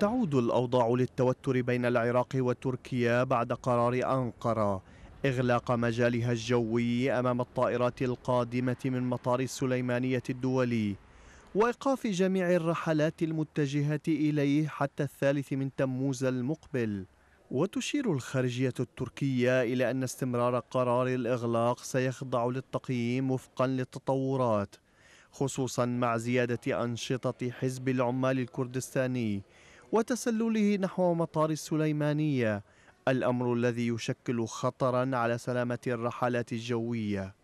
تعود الأوضاع للتوتر بين العراق وتركيا بعد قرار أنقرة إغلاق مجالها الجوي أمام الطائرات القادمة من مطار السليمانية الدولي وإيقاف جميع الرحلات المتجهة إليه حتى الثالث من تموز المقبل وتشير الخارجية التركية إلى أن استمرار قرار الإغلاق سيخضع للتقييم وفقا للتطورات خصوصا مع زيادة أنشطة حزب العمال الكردستاني وتسلله نحو مطار السليمانية الأمر الذي يشكل خطرا على سلامة الرحلات الجوية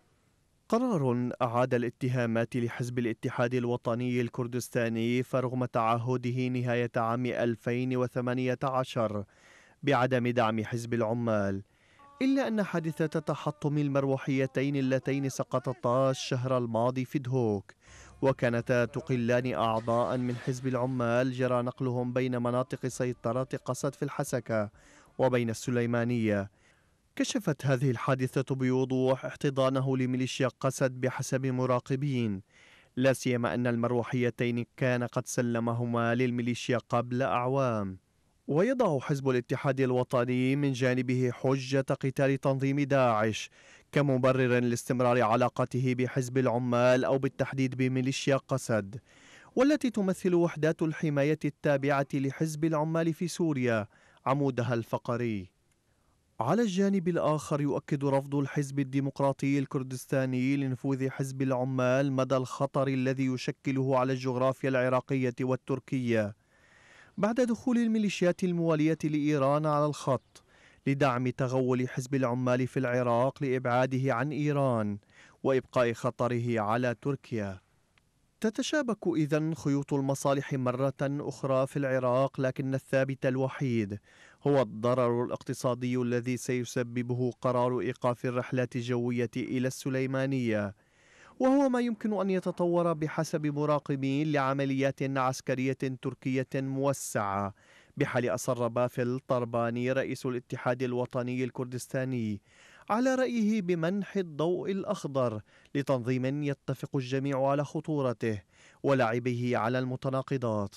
قرار أعاد الاتهامات لحزب الاتحاد الوطني الكردستاني فرغم تعهده نهاية عام 2018 بعدم دعم حزب العمال إلا أن حادثة تحطم المروحيتين اللتين سقطتا الشهر الماضي في دهوك وكانتا تقلان أعضاء من حزب العمال جرى نقلهم بين مناطق سيطرة قسد في الحسكة وبين السليمانية كشفت هذه الحادثة بوضوح احتضانه لميليشيا قسد بحسب مراقبين لا سيما أن المروحيتين كان قد سلمهما للميليشيا قبل أعوام ويضع حزب الاتحاد الوطني من جانبه حجة قتال تنظيم داعش كمبرر لاستمرار علاقته بحزب العمال أو بالتحديد بميليشيا قسد والتي تمثل وحدات الحماية التابعة لحزب العمال في سوريا عمودها الفقري على الجانب الآخر يؤكد رفض الحزب الديمقراطي الكردستاني لنفوذ حزب العمال مدى الخطر الذي يشكله على الجغرافيا العراقية والتركية بعد دخول الميليشيات الموالية لإيران على الخط لدعم تغول حزب العمال في العراق لابعاده عن ايران وابقاء خطره على تركيا تتشابك اذا خيوط المصالح مره اخرى في العراق لكن الثابت الوحيد هو الضرر الاقتصادي الذي سيسببه قرار ايقاف الرحلات الجويه الى السليمانيه وهو ما يمكن ان يتطور بحسب مراقبين لعمليات عسكريه تركيه موسعه بحال أصر بافل طرباني رئيس الاتحاد الوطني الكردستاني على رأيه بمنح الضوء الأخضر لتنظيم يتفق الجميع على خطورته ولعبه على المتناقضات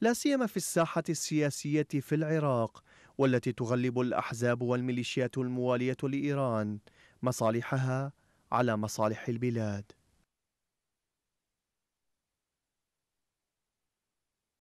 لا سيما في الساحة السياسية في العراق والتي تغلب الأحزاب والميليشيات الموالية لإيران مصالحها على مصالح البلاد